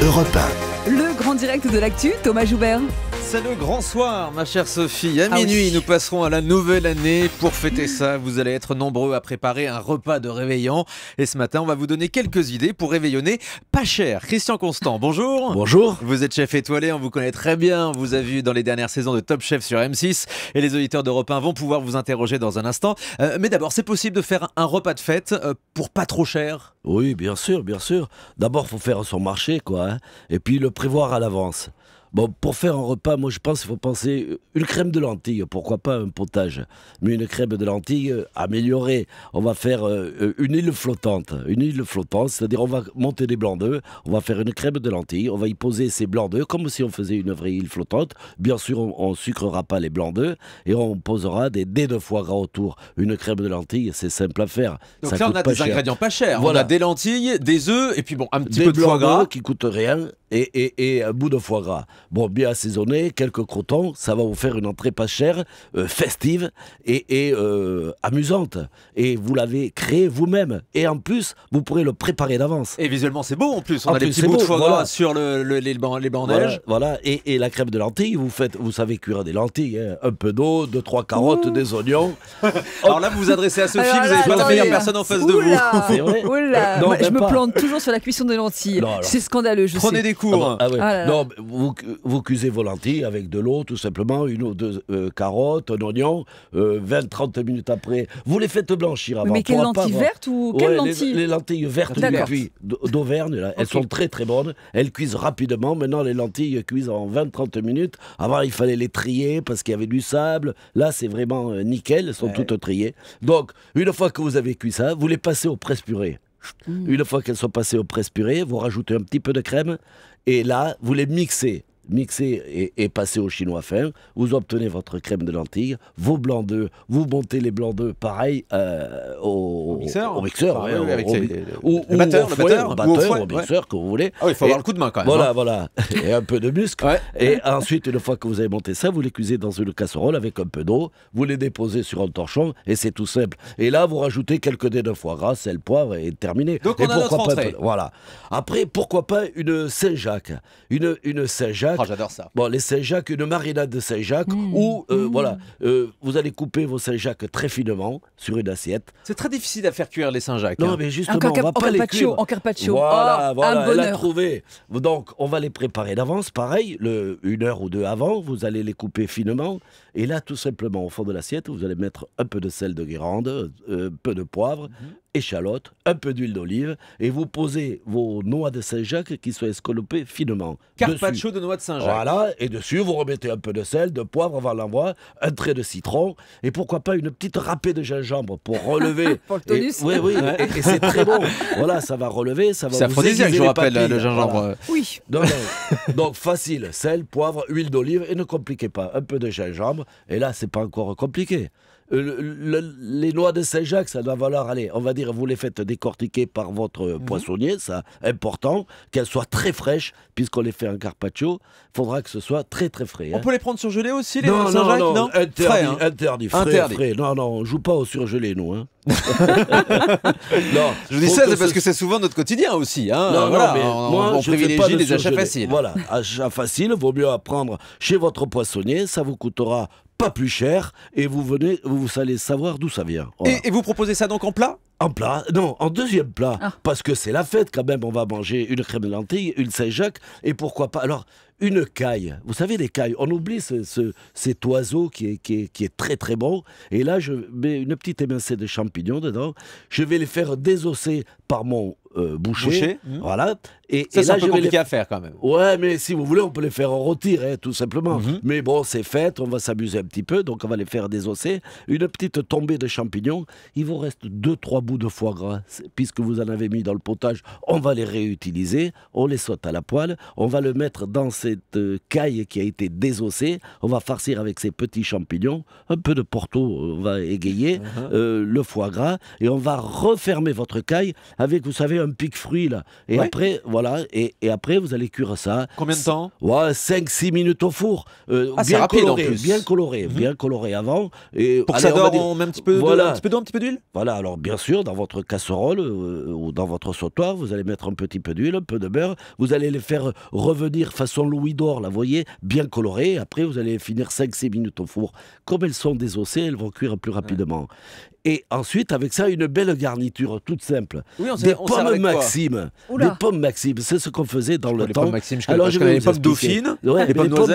Europe Le grand direct de l'actu, Thomas Joubert. C'est le grand soir, ma chère Sophie. À ah minuit, nous passerons à la nouvelle année. Pour fêter ça, vous allez être nombreux à préparer un repas de réveillon. Et ce matin, on va vous donner quelques idées pour réveillonner pas cher. Christian Constant, bonjour. Bonjour. Vous êtes chef étoilé, on vous connaît très bien. vous avez vu dans les dernières saisons de Top Chef sur M6. Et les auditeurs d'Europe 1 vont pouvoir vous interroger dans un instant. Euh, mais d'abord, c'est possible de faire un repas de fête euh, pour pas trop cher Oui, bien sûr, bien sûr. D'abord, faut faire son marché, quoi. Hein. et puis le prévoir à l'avance. Bon, pour faire un repas, moi je pense qu'il faut penser une crème de lentilles, pourquoi pas un potage, mais une crème de lentilles euh, améliorée. On va faire euh, euh, une île flottante, une île flottante, c'est-à-dire on va monter des blancs d'œufs, on va faire une crème de lentilles, on va y poser ces blancs d'œufs comme si on faisait une vraie île flottante. Bien sûr, on, ne sucrera pas les blancs d'œufs et on posera des dés de foie gras autour. Une crème de lentilles, c'est simple à faire. Donc là, on a des ingrédients pas chers. Voilà, on a des lentilles, des œufs et puis bon, un petit peu de foie gras qui coûte rien et un bout de foie gras. Bon, bien assaisonné, quelques crotons, ça va vous faire une entrée pas chère, euh, festive et, euh, amusante. Et vous l'avez créé vous-même. Et en plus, vous pourrez le préparer d'avance. Et visuellement, c'est beau en plus. On a des petits bouts de foie gras sur les, bandages. Voilà, Et, la crème de lentilles, vous, faites, vous savez cuire des lentilles. Hein. Un peu d'eau, deux, trois carottes, des oignons. Alors là, vous vous adressez à Sophie, film vous n'avez pas la meilleure personne en face de vous. Euh, je me plante toujours sur la cuisson des lentilles. C'est scandaleux, je Prenez des cours. Ah ah ah non, vous, euh, vous cuisez vos lentilles avec de l'eau, tout simplement, une ou deux euh, carottes, un oignon, 20-30 euh, minutes après. Vous les faites blanchir avant. Mais quelles lentilles vertes ou lentilles les, lentilles vertes d'Auvergne, elles sont très très bonnes. Elles cuisent rapidement. Maintenant, les lentilles cuisent en 20-30 minutes. Avant, il fallait les trier parce qu'il y avait du sable. Là, c'est vraiment nickel. Elles sont toutes triées. Donc, une fois que vous avez cuit ça, vous les passez au presse-purée. Hmm. Une fois qu'elles sont passées au presse-purée, vous rajoutez un petit peu de crème et là, vous les mixez Mixer et, passer au chinois fin. Vous obtenez votre crème de lentilles, vos blancs d'œufs, vous montez les blancs d'œufs pareil euh, au, mixeur, ah Ou au, batteur, batteur, au, mixeur que vous voulez. Ah il faut avoir le coup de main quand même. Voilà, hein. voilà, et un peu de muscle. Et ensuite, une fois que vous avez monté ça, vous les cuisez dans une casserole avec un peu d'eau, vous les déposez sur un torchon et c'est tout simple. Et là, vous rajoutez quelques dés de foie gras, sel, poivre et terminé. et pourquoi pas, voilà. Après, pourquoi pas une Saint-Jacques, une une Saint-Jacques ah, j'adore ça. Bon, les Saint-Jacques, une marinade de Saint-Jacques mm. où, euh, mm. voilà, euh, vous allez couper vos Saint-Jacques très finement sur une assiette. C'est très difficile à faire cuire les Saint-Jacques. Non, hein. mais justement, en on en En carpaccio. Voilà, oh, voilà, un Donc, on va les préparer d'avance, pareil, une heure ou deux avant, vous allez les couper finement. Et là, tout simplement, au fond de l'assiette, vous allez mettre un peu de sel de Guérande, un euh, peu de poivre, mhm échalote, un peu d'huile d'olive, et vous posez vos noix de Saint-Jacques qui sont escalopées finement. Carpaccio de noix de Saint-Jacques. Voilà, et dessus, vous remettez un peu de sel, de poivre avant l'envoi, un trait de citron, et pourquoi pas une petite râpée de gingembre pour relever. oui, oui, et, c'est très bon. Voilà, ça va relever, ça va C'est que je rappelle, le gingembre. Oui. Donc, donc facile, sel, poivre, huile d'olive, et ne compliquez pas. Un peu de gingembre, et là, c'est pas encore compliqué. Euh, les noix de Saint-Jacques, ça doit valoir, allez, on va dire, vous les faites décortiquer par votre mhm. poissonnier, ça, important, qu'elles soient très fraîches, puisqu'on les fait en carpaccio, faudra que ce soit très très frais. On hein. peut les prendre surgelées aussi, les noix de Saint-Jacques Non, interdit, interdit, frais, hein. Non, non, on joue pas au surgelé, nous. Hein. non, je dis ça, c'est parce que c'est souvent notre quotidien aussi. Hein. Non, voilà, on, privilégie les achats faciles. Voilà, achats faciles, vaut mieux apprendre chez votre poissonnier, ça vous coûtera pas plus cher, et vous venez, vous allez savoir d'où ça vient. et, vous proposez ça donc en plat en plat, non, en deuxième plat, ah. parce que c'est la fête quand même, on va manger une crème de lentilles, une Saint-Jacques, et pourquoi pas, alors, une caille, vous savez les cailles, on oublie ce, cet oiseau qui est, qui, est, très très bon, et là je mets une petite émincée de champignons dedans, je vais les faire désosser par mon euh, boucher, voilà, hmm. et, ça, c'est un peu compliqué les... faire quand même. Ouais, mais si vous voulez, on peut les faire rôtir, hein, tout simplement. Mhm. Mais bon, c'est fête, on va s'amuser un petit peu, donc on va les faire désosser, une petite tombée de champignons, il vous reste deux, trois de foie gras, puisque vous en avez mis dans le potage, on va les réutiliser, on les saute à la poêle, on va le mettre dans cette euh, caille qui a été désossée, on va farcir avec ces petits champignons, un peu de porto, euh, va égayer, uh-huh. euh, le foie gras, et on va refermer votre caille avec, vous savez, un pic-fruit là. Et après, voilà, et, après vous allez cuire ça. Combien de temps ouais, 5-6 minutes au four. Ah, bien, coloré, bien mhm. coloré, bien coloré, avant. Et, Pour que ça dort, on, met un petit peu d'huile Voilà, alors bien sûr dans votre casserole euh, ou dans votre sautoir, vous allez mettre un petit peu d'huile, un peu de beurre, vous allez les faire revenir façon louis d'or, La voyez, bien colorée Après, vous allez finir 5-6 minutes au four. Comme elles sont désossées, elles vont cuire plus rapidement. Et ensuite, avec ça, une belle garniture, toute simple. des, pommes Maxime, des pommes Maxime. C'est ce qu'on faisait dans le les temps. Pommes Maxime, je Alors, les pommes dauphines, les, pommes, pommes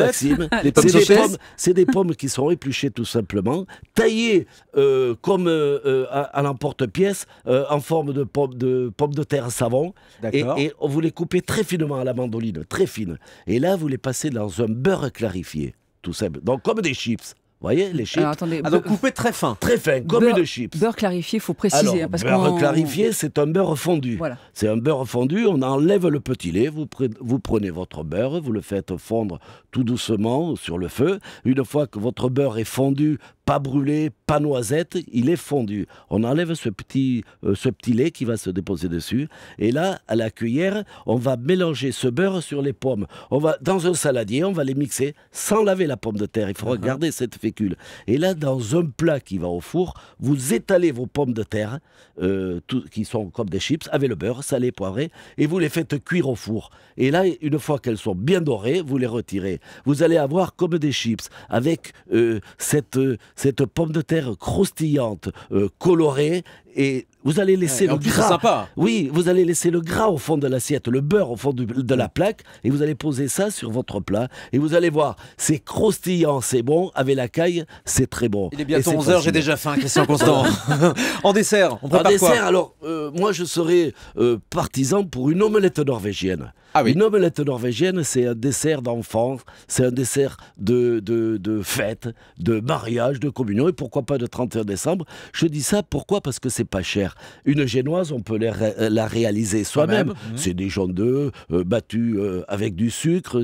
C'est des, pommes qui sont épluchées tout simplement, taillées euh, comme euh, euh, à, l'emporte-pièce, en forme de pommes de, pommes de terre savon. Et, on vous les coupez très finement à la mandoline, très fine. Et là, vous les passez dans un beurre clarifié tout simple. Donc, comme des chips voyez, les chips. Alors, coupez ah, très fin. Très fin, comme une chips. Beurre clarifié, il faut préciser. Alors, beurre clarifié, c'est un beurre fondu. C'est un beurre fondu, on enlève le petit lait, vous, vous prenez votre beurre, vous le faites fondre tout doucement sur le feu. Une fois que votre beurre est fondu, pas brûlé, pas noisette, il est fondu. On enlève ce petit, euh, ce petit lait qui va se déposer dessus. Et là, à la cuillère, on va mélanger ce beurre sur les pommes. On va Dans un saladier, on va les mixer sans laver la pomme de terre. Il faut uh-huh. regarder cette fécule. Et là, dans un plat qui va au four, vous étalez vos pommes de terre, euh, qui sont comme des chips, avec le beurre, salé, poivré, et vous les faites cuire au four. Et là, une fois qu'elles sont bien dorées, vous les retirez. Vous allez avoir comme des chips, avec euh, cette cette pomme de terre croustillante, euh, colorée et vous allez laisser le gras. Oui, vous allez laisser le gras au fond de l'assiette, le beurre au fond de la plaque, et vous allez poser ça sur votre plat. Et vous allez voir, c'est croustillant, c'est bon. Avec la caille, c'est très bon. Il est bientôt 11h, j'ai déjà faim, Christian Constant. en dessert, on prépare En dessert, alors, euh, moi je serais euh, partisan pour une omelette norvégienne. Ah une omelette norvégienne, c'est un dessert d'enfance, c'est un dessert de, de, de fête, de mariage, de communion, et pourquoi pas de 31 décembre. Je dis ça pourquoi Parce que c'est pas cher. Une génoise, on peut euh, la, réaliser soi-même. C'est des gens d'œufs euh, battus euh, avec du sucre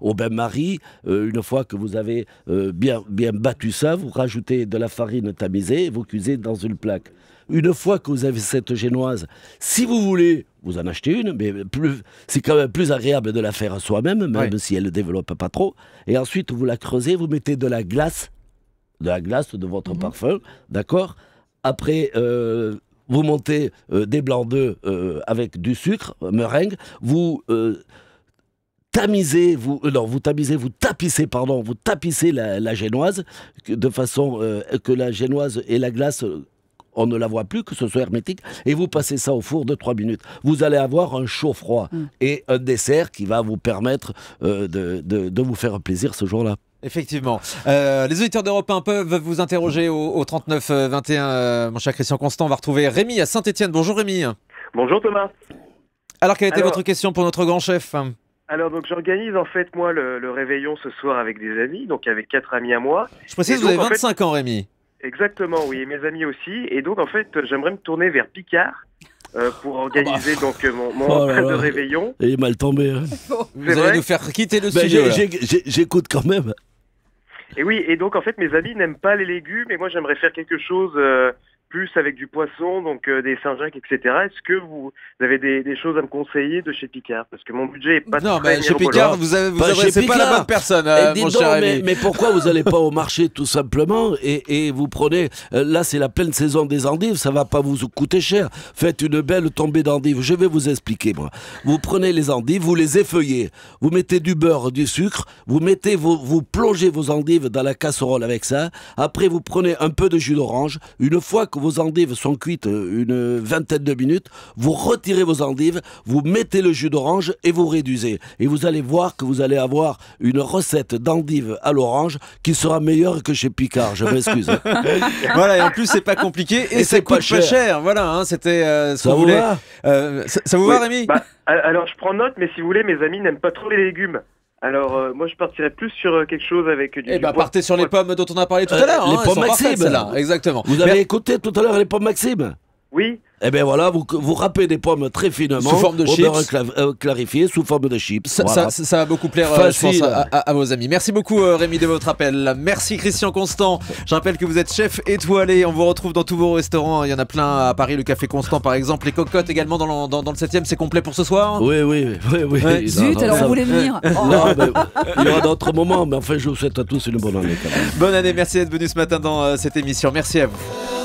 au bain-marie. une fois que vous avez bien, bien battu ça, vous rajoutez de la farine tamisée et vous cuisez dans une plaque. Une fois que vous avez cette génoise, si vous voulez, vous en achetez une, mais c'est quand même plus agréable de la faire soi-même, même si elle ne développe pas trop. Et ensuite, vous la creusez, vous mettez de la glace de la glace, de votre mhm. parfum, d'accord après euh, vous montez euh, des blancs d'œufs euh, avec du sucre, meringue, vous tamisez, vous non, vous tamisez, vous tapissez, pardon, vous tapissez la génoise de façon que la génoise et la glace on ne la voit plus, que ce soit hermétique, et vous passez ça au four de 3 minutes. Vous allez avoir un chaud froid mm. et un dessert qui va vous permettre euh, de, vous faire plaisir ce jour-là. Effectivement. Euh, les auditeurs d'Europe 1 peuvent vous interroger au, 39 21. Euh, mon cher Christian Constant, va retrouver Rémi à Saint-Etienne. Bonjour Rémi. Bonjour Thomas. Alors, quelle était votre question pour notre grand chef alors donc j'organise en fait moi le, réveillon ce soir avec des amis, donc avec quatre amis à moi. Je précise que vous avez 25 ans Rémi. Exactement, oui, mes amis aussi. Et donc, en fait, j'aimerais me tourner vers Picard. Euh, pour ah organiser bah. donc euh, mon, oh réveillon. Et il est mal tombé. Hein. Vous allez nous faire quitter le bah, sujet. J'écoute quand même. Et oui, et donc en fait mes amis n'aiment pas les légumes mais moi j'aimerais faire quelque chose euh, plus avec du poisson, donc euh, des saint etc. Est-ce que vous, avez des, choses à me conseiller de chez Picard Parce que mon budget est pas Non, mais chez Picard, vous, avez, vous pas la bonne personne, eh, euh, mon cher Mais, pourquoi vous n'allez pas au marché, tout simplement, et, vous prenez... Euh, là, c'est la pleine saison des endives, ça va pas vous coûter cher. Faites une belle tombée d'endives. Je vais vous expliquer, moi. Vous prenez les endives, vous les effeuillez, vous mettez du beurre, du sucre, vous, mettez vous plongez vos endives dans la casserole avec ça. Après, vous prenez un peu de jus d'orange. Une fois que vos endives sont cuites euh, une vingtaine de minutes, vous retirez vos endives, vous mettez le jus d'orange et vous réduisez. Et vous allez voir que vous allez avoir une recette d'endives à l'orange qui sera meilleure que chez Picard, je m'excuse. voilà, et en plus c'est pas compliqué et, c'est pas cher. Voilà, hein, c'était euh, euh, ça, vous va Rémi bah, Alors je prends note, mais si vous voulez, mes amis n'aiment pas trop les légumes. Alors, euh, moi, je partirais plus sur euh, quelque chose avec du. Eh ben, partez sur les pommes dont on a parlé tout à euh, l'heure. les hein, pommes Maxime, là Exactement. Vous avez écouté tout à l'heure les pommes Maxime Oui. Eh bien voilà, vous, vous râpez des pommes très finement, sous forme de chips. Cla euh, clarifié, sous forme de chips. Ça, ça, va beaucoup plaire euh, à, vos amis. Merci beaucoup euh, Rémi de votre appel. Merci Christian Constant. Je rappelle que vous êtes chef étoilé. On vous retrouve dans tous vos restaurants. Il y en a plein à Paris, le Café Constant par exemple, les cocottes également dans le, dans, le 7 e C'est complet pour ce soir Oui, oui, oui. oui. Zut, alors vous voulez venir non, oh. mais, Il y aura d'autres moments, mais enfin, je vous souhaite à tous une bonne année. Bonne année, merci d'être venu ce matin dans cette émission. Merci à vous.